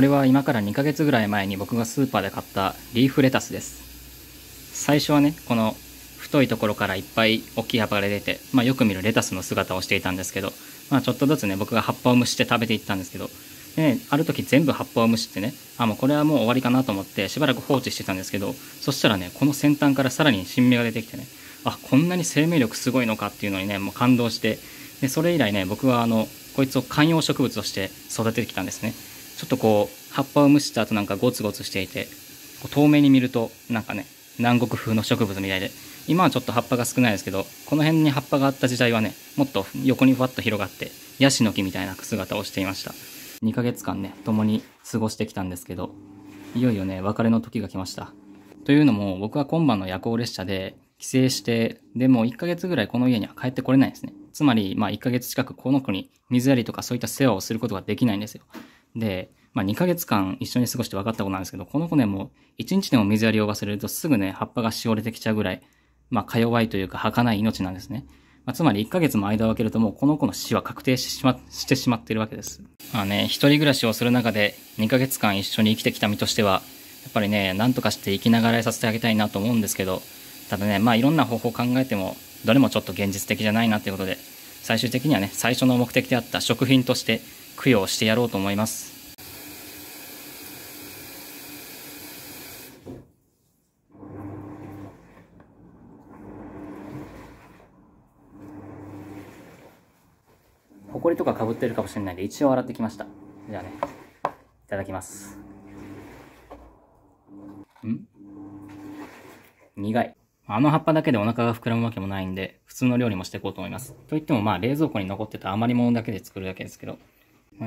これは今から2ヶ月ぐらい前に僕がスーパーで買ったリーフレタスです最初はねこの太いところからいっぱい大きい葉っぱが出て、まあ、よく見るレタスの姿をしていたんですけど、まあ、ちょっとずつね僕が葉っぱを蒸して食べていったんですけどで、ね、ある時全部葉っぱを蒸してねあもうこれはもう終わりかなと思ってしばらく放置してたんですけどそしたらねこの先端からさらに新芽が出てきてねあこんなに生命力すごいのかっていうのにねもう感動してでそれ以来ね僕はあのこいつを観葉植物として育ててきたんですねちょっとこう葉っぱを蒸した後なんかゴツゴツしていて透明に見るとなんかね南国風の植物みたいで今はちょっと葉っぱが少ないですけどこの辺に葉っぱがあった時代はねもっと横にふわっと広がってヤシの木みたいな姿をしていました2ヶ月間ね共に過ごしてきたんですけどいよいよね別れの時が来ましたというのも僕は今晩の夜行列車で帰省してでも1ヶ月ぐらいこの家には帰ってこれないんですねつまりまあ1ヶ月近くこの子に水やりとかそういった世話をすることができないんですよでまあ、2ヶ月間一緒に過ごして分かったことなんですけど、この子ね、もう1日でも水やりを忘れるとすぐね、葉っぱがしおれてきちゃうぐらい、まあ、か弱いというか、儚い命なんですね。まあ、つまり1ヶ月も間を空けるともうこの子の死は確定してしましてしまっているわけです。まあね、一人暮らしをする中で2ヶ月間一緒に生きてきた身としては、やっぱりね、なんとかして生きながらえさせてあげたいなと思うんですけど、ただね、まあいろんな方法を考えても、どれもちょっと現実的じゃないなということで、最終的にはね、最初の目的であった食品として供養してやろうと思います。埃とかかぶってるかもしれないんで、一応洗ってきました。じゃあね、いただきます。ん苦い。あの葉っぱだけでお腹が膨らむわけもないんで、普通の料理もしていこうと思います。といってもまあ冷蔵庫に残ってた余り物だけで作るだけですけど、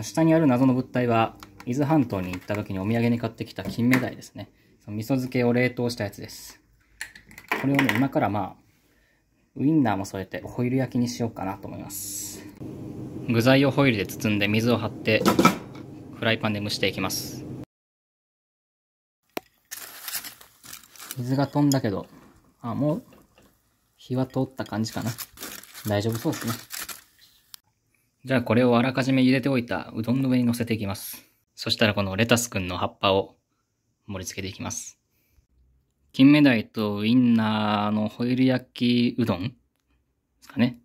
下にある謎の物体は、伊豆半島に行った時にお土産に買ってきた金目鯛ですね。その味噌漬けを冷凍したやつです。これをね、今からまあ、ウインナーも添えてホイル焼きにしようかなと思います。具材をホイルで包んで水を張ってフライパンで蒸していきます水が飛んだけどあもう火は通った感じかな大丈夫そうですねじゃあこれをあらかじめ茹でておいたうどんの上に乗せていきますそしたらこのレタスくんの葉っぱを盛り付けていきます金目鯛とウインナーのホイル焼きうどんですかね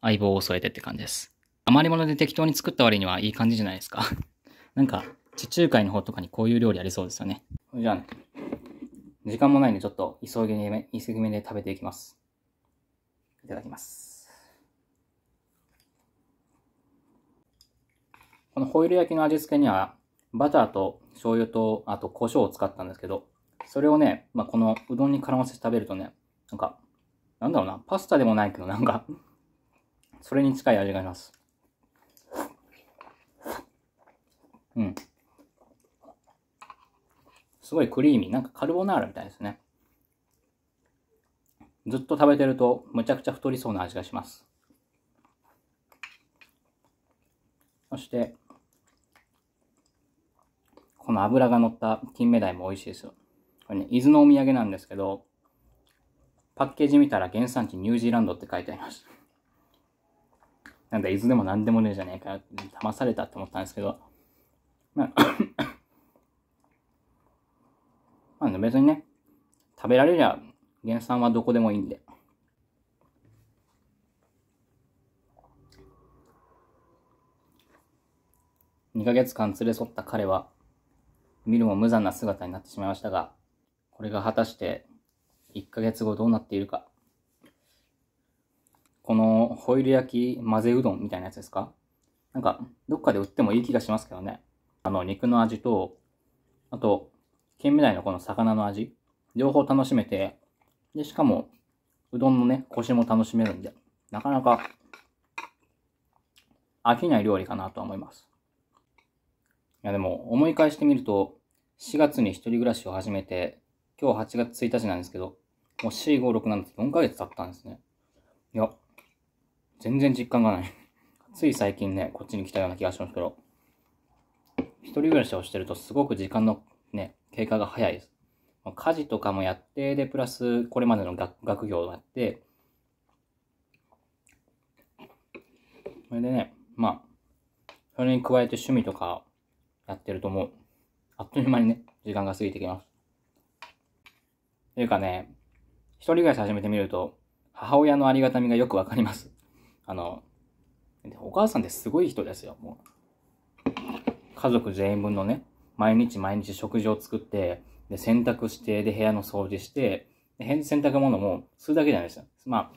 相棒を添えてって感じです余り物で適当に作った割にはいい感じじゃないですか。なんか、地中海の方とかにこういう料理ありそうですよね。じゃあね、時間もないんでちょっと急ぎめ、急ぎめで食べていきます。いただきます。このホイル焼きの味付けには、バターと醤油と、あと胡椒を使ったんですけど、それをね、まあ、このうどんに絡ませて食べるとね、なんか、なんだろうな、パスタでもないけど、なんかそれに近い味がします。うん。すごいクリーミー。なんかカルボナーラみたいですね。ずっと食べてると、むちゃくちゃ太りそうな味がします。そして、この油が乗った金目鯛も美味しいですよ。これね、伊豆のお土産なんですけど、パッケージ見たら原産地ニュージーランドって書いてありました。なんだ、伊豆でも何でもねえじゃねえか騙されたって思ったんですけど、まあまあ別にね、食べられりゃ原産はどこでもいいんで。2ヶ月間連れ添った彼は、見るも無残な姿になってしまいましたが、これが果たして1ヶ月後どうなっているか。このホイル焼き混ぜうどんみたいなやつですかなんか、どっかで売ってもいい気がしますけどね。あの、肉の味と、あと、金目鯛のこの魚の味、両方楽しめて、で、しかも、うどんのね、腰も楽しめるんで、なかなか、飽きない料理かなとは思います。いや、でも、思い返してみると、4月に一人暮らしを始めて、今日8月1日なんですけど、もう4、5、6、なんて4ヶ月経ったんですね。いや、全然実感がないつい最近ね、こっちに来たような気がしますけど、人暮らしをしてるとすごく時間のね、経過が早いです。家事とかもやって、で、プラスこれまでの学業をやって、それでね、まあ、それに加えて趣味とかやってるともう、あっという間にね、時間が過ぎてきます。というかね、一人暮らし始めてみると、母親のありがたみがよくわかります。あの、お母さんってすごい人ですよ、もう。家族全員分のね、毎日毎日食事を作って、で、洗濯して、で、部屋の掃除して、で、洗濯物もするだけじゃないですよ。ま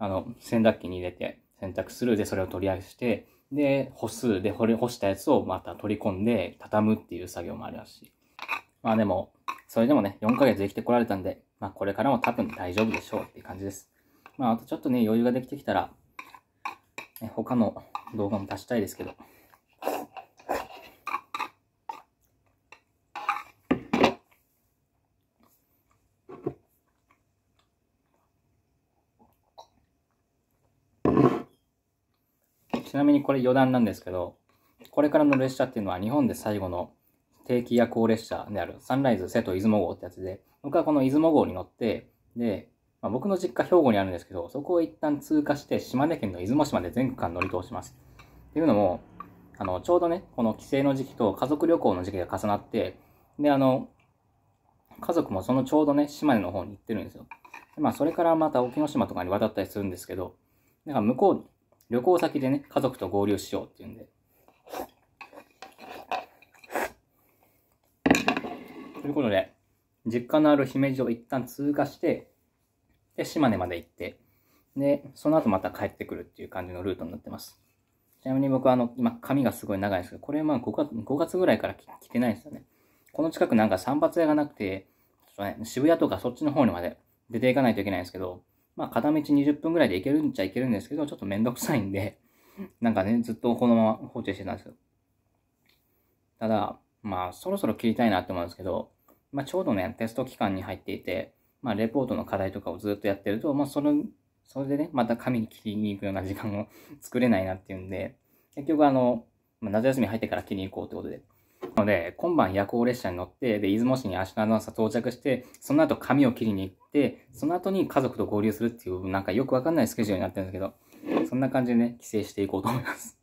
あ、あの、洗濯機に入れて、洗濯する、で、それを取り上げして、で、干す、で、掘り干したやつをまた取り込んで、畳むっていう作業もありますし。まあでも、それでもね、4ヶ月生きてこられたんで、まあこれからも多分大丈夫でしょうっていう感じです。まああとちょっとね、余裕ができてきたら、ね、他の動画も出したいですけど、ちなみにこれ余談なんですけど、これからの列車っていうのは日本で最後の定期夜行列車であるサンライズ瀬戸出雲号ってやつで、僕はこの出雲号に乗って、で、まあ、僕の実家兵庫にあるんですけど、そこを一旦通過して島根県の出雲市まで全区間乗り通します。っていうのも、あの、ちょうどね、この帰省の時期と家族旅行の時期が重なって、で、あの、家族もそのちょうどね、島根の方に行ってるんですよ。でまあ、それからまた沖ノ島とかに渡ったりするんですけど、だから向こう、旅行先でね、家族と合流しようっていうんで。ということで、実家のある姫路を一旦通過して、で、島根まで行って、で、その後また帰ってくるっていう感じのルートになってます。ちなみに僕はあの、今、髪がすごい長いんですけど、これまあ5月、5月ぐらいから着てないんですよね。この近くなんか散髪屋がなくて、ちょっとね、渋谷とかそっちの方にまで出ていかないといけないんですけど、まあ、片道20分ぐらいで行けるんちゃいけるんですけど、ちょっとめんどくさいんで、なんかね、ずっとこのまま放置してたんですよ。ただ、まあ、そろそろ切りたいなって思うんですけど、まあ、ちょうどね、テスト期間に入っていて、まあ、レポートの課題とかをずっとやってると、まあ、それ、それでね、また紙に切りに行くような時間を作れないなっていうんで、結局あの、まあ、夏休み入ってから切りに行こうってことで、ので、今晩夜行列車に乗って、で、出雲市に足の朝到着して、その後髪を切りに行って、その後に家族と合流するっていう、なんかよくわかんないスケジュールになってるんですけど、そんな感じでね、帰省していこうと思います。